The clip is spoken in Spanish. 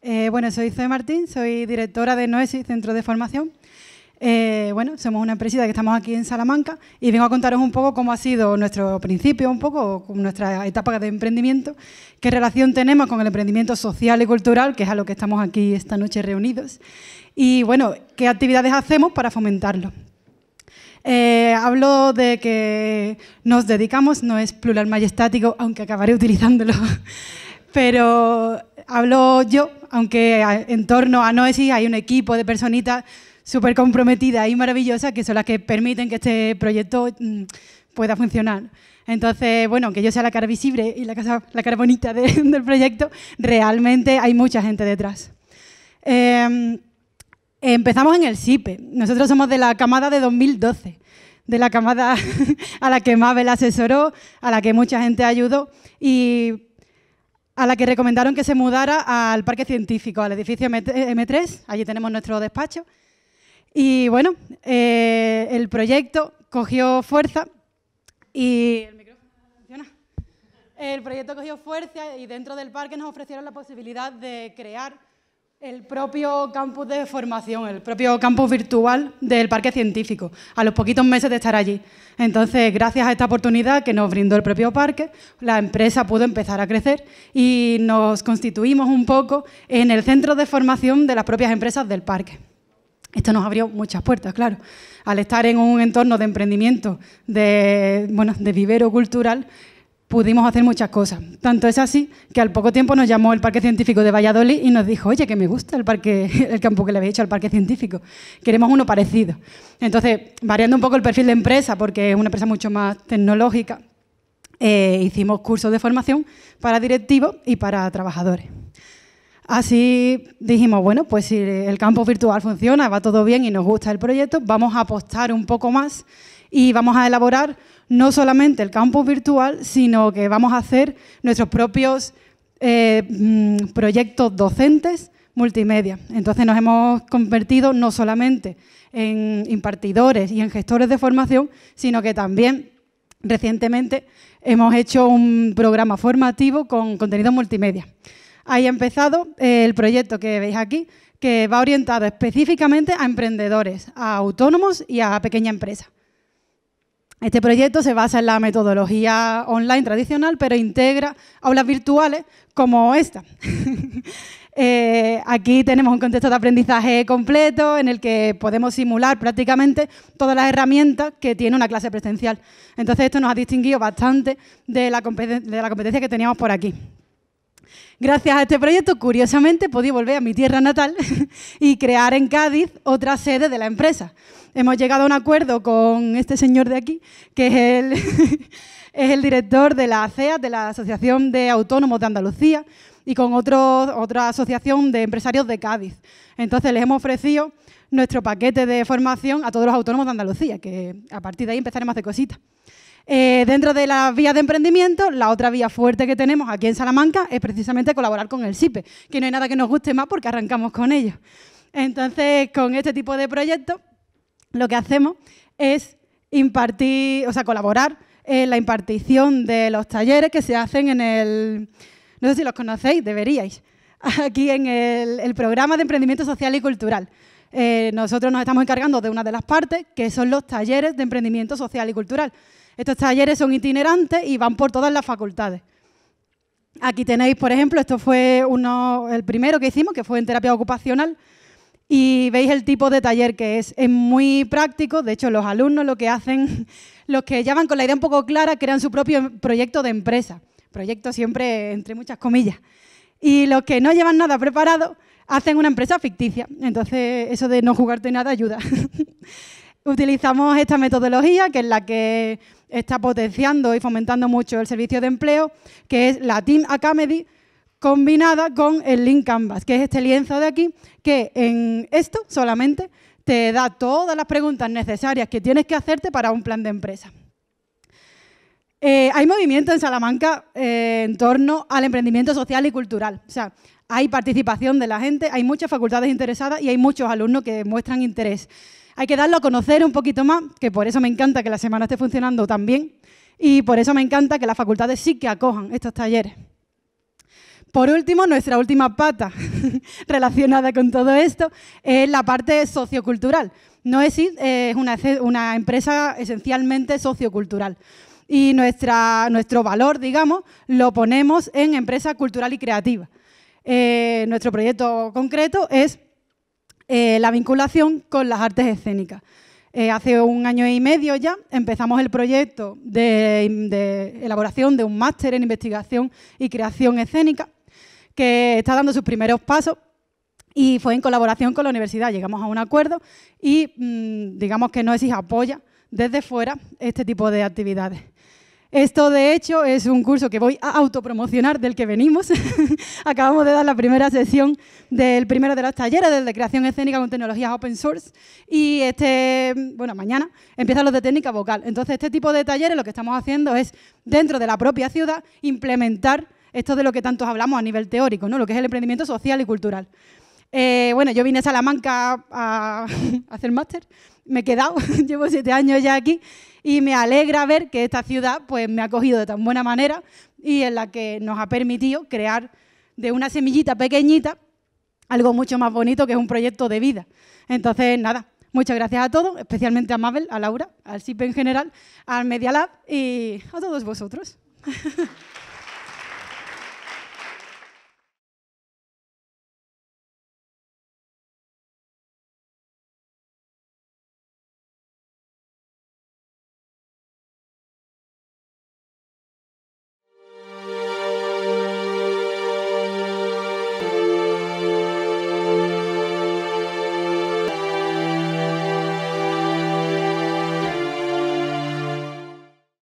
Eh, bueno, soy Zoe Martín, soy directora de Noesis Centro de Formación. Eh, bueno, somos una empresa que estamos aquí en Salamanca y vengo a contaros un poco cómo ha sido nuestro principio, un poco nuestra etapa de emprendimiento, qué relación tenemos con el emprendimiento social y cultural, que es a lo que estamos aquí esta noche reunidos, y bueno, qué actividades hacemos para fomentarlo. Eh, hablo de que nos dedicamos, no es plural majestático, aunque acabaré utilizándolo pero hablo yo, aunque en torno a Noesis hay un equipo de personitas súper comprometidas y maravillosas que son las que permiten que este proyecto mm, pueda funcionar. Entonces, bueno, aunque yo sea la cara visible y la, la cara bonita del proyecto, realmente hay mucha gente detrás. Em, empezamos en el SIPE. Nosotros somos de la camada de 2012 de la camada a la que Mabel asesoró, a la que mucha gente ayudó y a la que recomendaron que se mudara al parque científico, al edificio M3, allí tenemos nuestro despacho. Y bueno, eh, el proyecto cogió fuerza y... ¿El El proyecto cogió fuerza y dentro del parque nos ofrecieron la posibilidad de crear el propio campus de formación, el propio campus virtual del Parque Científico, a los poquitos meses de estar allí. Entonces, gracias a esta oportunidad que nos brindó el propio parque, la empresa pudo empezar a crecer y nos constituimos un poco en el centro de formación de las propias empresas del parque. Esto nos abrió muchas puertas, claro. Al estar en un entorno de emprendimiento, de, bueno, de vivero cultural, pudimos hacer muchas cosas. Tanto es así que al poco tiempo nos llamó el Parque Científico de Valladolid y nos dijo, oye, que me gusta el parque, el campo que le había hecho al Parque Científico, queremos uno parecido. Entonces, variando un poco el perfil de empresa, porque es una empresa mucho más tecnológica, eh, hicimos cursos de formación para directivos y para trabajadores. Así dijimos, bueno, pues si el campo virtual funciona, va todo bien y nos gusta el proyecto, vamos a apostar un poco más y vamos a elaborar no solamente el campus virtual, sino que vamos a hacer nuestros propios eh, mm, proyectos docentes multimedia. Entonces nos hemos convertido no solamente en impartidores y en gestores de formación, sino que también recientemente hemos hecho un programa formativo con contenido multimedia. Ahí ha empezado eh, el proyecto que veis aquí, que va orientado específicamente a emprendedores, a autónomos y a pequeña empresa. Este proyecto se basa en la metodología online tradicional, pero integra aulas virtuales como esta. Eh, aquí tenemos un contexto de aprendizaje completo en el que podemos simular prácticamente todas las herramientas que tiene una clase presencial. Entonces esto nos ha distinguido bastante de la, de la competencia que teníamos por aquí. Gracias a este proyecto, curiosamente, podí volver a mi tierra natal y crear en Cádiz otra sede de la empresa hemos llegado a un acuerdo con este señor de aquí, que es el, director de la ACEA, de la Asociación de Autónomos de Andalucía, y con otra asociación de empresarios de Cádiz. Entonces les hemos ofrecido nuestro paquete de formación a todos los autónomos de Andalucía, que a partir de ahí empezaremos a hacer cositas. Eh, dentro de las vías de emprendimiento, la otra vía fuerte que tenemos aquí en Salamanca es precisamente colaborar con el SIPE, que no hay nada que nos guste más porque arrancamos con ellos. Entonces, con este tipo de proyectos, lo que hacemos es impartir, o sea, colaborar en la impartición de los talleres que se hacen en el, no sé si los conocéis, deberíais, aquí en el, programa de emprendimiento social y cultural. Eh, nosotros nos estamos encargando de una de las partes, que son los talleres de emprendimiento social y cultural. Estos talleres son itinerantes y van por todas las facultades. Aquí tenéis, por ejemplo, esto fue uno, el primero que hicimos, que fue en terapia ocupacional, y veis el tipo de taller que es. Es muy práctico, de hecho los alumnos lo que hacen, los que ya con la idea un poco clara, crean su propio proyecto de empresa. Proyecto siempre entre muchas comillas. Y los que no llevan nada preparado, hacen una empresa ficticia. Entonces eso de no jugarte nada ayuda. Utilizamos esta metodología, que es la que está potenciando y fomentando mucho el servicio de empleo, que es la Team Academy, combinada con el link canvas, que es este lienzo de aquí, que en esto solamente te da todas las preguntas necesarias que tienes que hacerte para un plan de empresa. Eh, hay movimiento en Salamanca eh, en torno al emprendimiento social y cultural. O sea, hay participación de la gente, hay muchas facultades interesadas y hay muchos alumnos que muestran interés. Hay que darlo a conocer un poquito más, que por eso me encanta que la semana esté funcionando tan bien y por eso me encanta que las facultades sí que acojan estos talleres. Por último, nuestra última pata relacionada con todo esto es la parte sociocultural. No es eh, una, empresa esencialmente sociocultural y nuestro valor, digamos, lo ponemos en empresa cultural y creativa. Eh, nuestro proyecto concreto es eh, la vinculación con las artes escénicas. hace un año y medio ya empezamos el proyecto de elaboración de un máster en investigación y creación escénica que está dando sus primeros pasos y fue en colaboración con la universidad. Llegamos a un acuerdo y mm, digamos que no apoya desde fuera este tipo de actividades. Esto, de hecho, es un curso que voy a autopromocionar del que venimos. Acabamos de dar la primera sesión del primero de los talleres de creación escénica con tecnologías open source. Y este, bueno, mañana empiezan los de técnica vocal. Entonces, este tipo de talleres lo que estamos haciendo es, dentro de la propia ciudad, implementar esto de lo que tantos hablamos a nivel teórico, ¿no? Lo que es el emprendimiento social y cultural. Eh, bueno, yo vine a Salamanca a, hacer máster, me he quedado, llevo siete años ya aquí y me alegra ver que esta ciudad pues, me ha cogido de tan buena manera y en la que nos ha permitido crear de una semillita pequeñita algo mucho más bonito que es un proyecto de vida. Entonces, nada, muchas gracias a todos, especialmente a Mabel, a Laura, al SIP en general, al Media Lab y a todos vosotros.